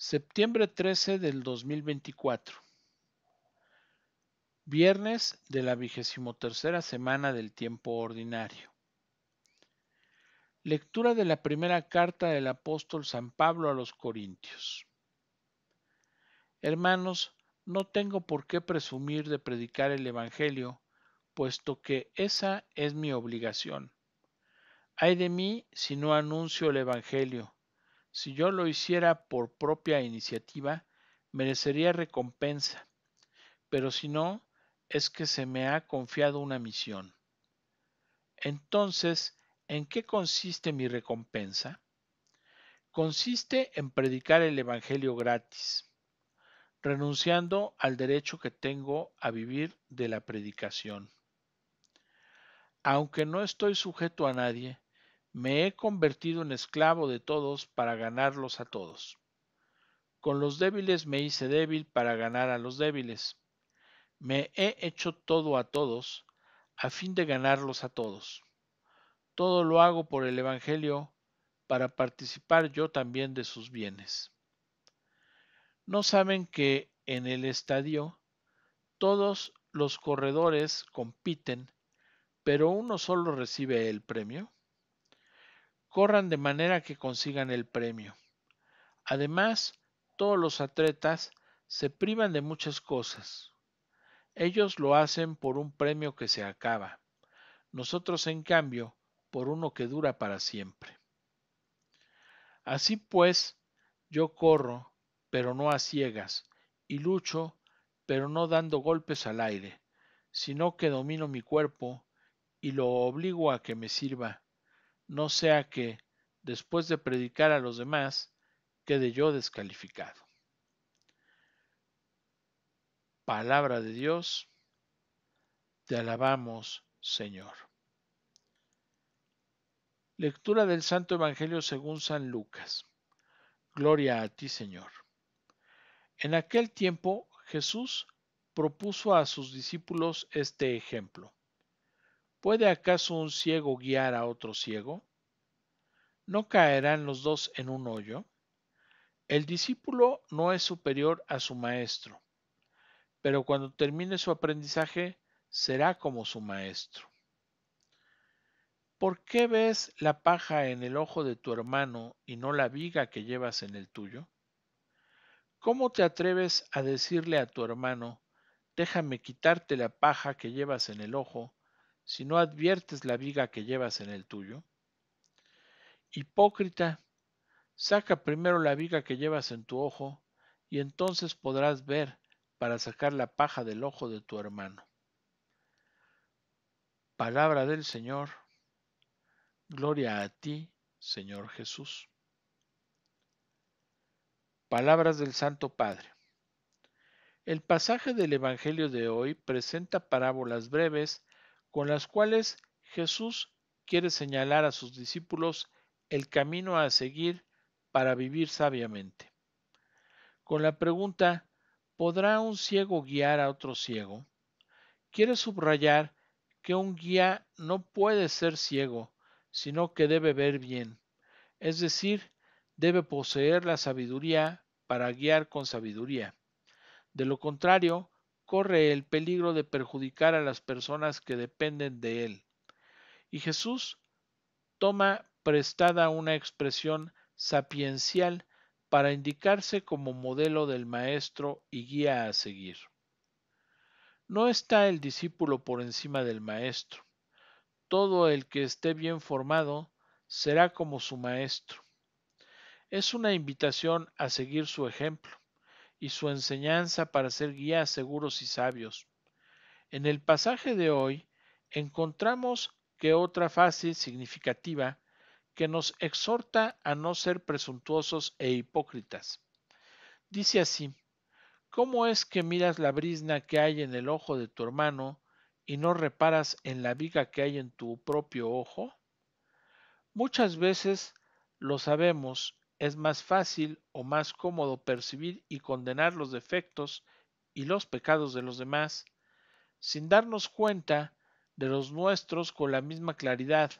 Septiembre 13 del 2024. Viernes de la vigésimo tercera semana del tiempo ordinario. Lectura de la primera carta del apóstol San Pablo a los Corintios. Hermanos, no tengo por qué presumir de predicar el Evangelio, puesto que esa es mi obligación. Ay de mí si no anuncio el Evangelio si yo lo hiciera por propia iniciativa, merecería recompensa, pero si no, es que se me ha confiado una misión. Entonces, ¿en qué consiste mi recompensa? Consiste en predicar el Evangelio gratis, renunciando al derecho que tengo a vivir de la predicación. Aunque no estoy sujeto a nadie, me he convertido en esclavo de todos para ganarlos a todos. Con los débiles me hice débil para ganar a los débiles. Me he hecho todo a todos, a fin de ganarlos a todos. Todo lo hago por el Evangelio, para participar yo también de sus bienes. No saben que en el estadio todos los corredores compiten, pero uno solo recibe el premio corran de manera que consigan el premio. Además, todos los atletas se privan de muchas cosas. Ellos lo hacen por un premio que se acaba, nosotros en cambio por uno que dura para siempre. Así pues, yo corro, pero no a ciegas, y lucho, pero no dando golpes al aire, sino que domino mi cuerpo y lo obligo a que me sirva no sea que, después de predicar a los demás, quede yo descalificado. Palabra de Dios, te alabamos, Señor. Lectura del Santo Evangelio según San Lucas. Gloria a ti, Señor. En aquel tiempo Jesús propuso a sus discípulos este ejemplo. ¿Puede acaso un ciego guiar a otro ciego? ¿No caerán los dos en un hoyo? El discípulo no es superior a su maestro, pero cuando termine su aprendizaje será como su maestro. ¿Por qué ves la paja en el ojo de tu hermano y no la viga que llevas en el tuyo? ¿Cómo te atreves a decirle a tu hermano, déjame quitarte la paja que llevas en el ojo si no adviertes la viga que llevas en el tuyo? Hipócrita, saca primero la viga que llevas en tu ojo, y entonces podrás ver para sacar la paja del ojo de tu hermano. Palabra del Señor. Gloria a ti, Señor Jesús. Palabras del Santo Padre. El pasaje del Evangelio de hoy presenta parábolas breves con las cuales Jesús quiere señalar a sus discípulos el camino a seguir para vivir sabiamente. Con la pregunta, ¿podrá un ciego guiar a otro ciego? Quiere subrayar que un guía no puede ser ciego, sino que debe ver bien, es decir, debe poseer la sabiduría para guiar con sabiduría. De lo contrario, corre el peligro de perjudicar a las personas que dependen de él. Y Jesús toma prestada una expresión sapiencial para indicarse como modelo del maestro y guía a seguir. No está el discípulo por encima del maestro. Todo el que esté bien formado será como su maestro. Es una invitación a seguir su ejemplo y su enseñanza para ser guías seguros y sabios. En el pasaje de hoy encontramos que otra fase significativa que nos exhorta a no ser presuntuosos e hipócritas. Dice así, ¿cómo es que miras la brisna que hay en el ojo de tu hermano y no reparas en la viga que hay en tu propio ojo? Muchas veces lo sabemos es más fácil o más cómodo percibir y condenar los defectos y los pecados de los demás, sin darnos cuenta de los nuestros con la misma claridad.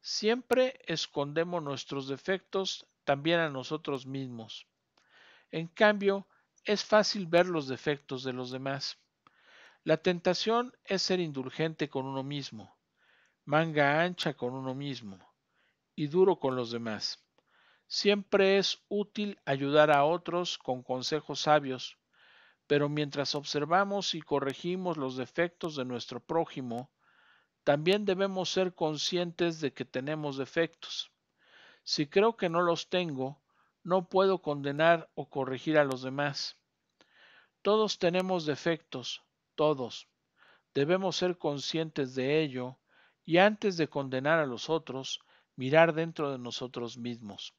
Siempre escondemos nuestros defectos también a nosotros mismos. En cambio, es fácil ver los defectos de los demás. La tentación es ser indulgente con uno mismo, manga ancha con uno mismo y duro con los demás. Siempre es útil ayudar a otros con consejos sabios, pero mientras observamos y corregimos los defectos de nuestro prójimo, también debemos ser conscientes de que tenemos defectos. Si creo que no los tengo, no puedo condenar o corregir a los demás. Todos tenemos defectos, todos. Debemos ser conscientes de ello y antes de condenar a los otros, mirar dentro de nosotros mismos.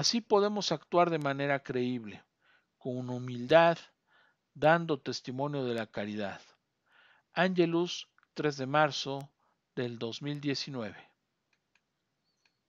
Así podemos actuar de manera creíble, con humildad, dando testimonio de la caridad. Ángelus, 3 de marzo del 2019.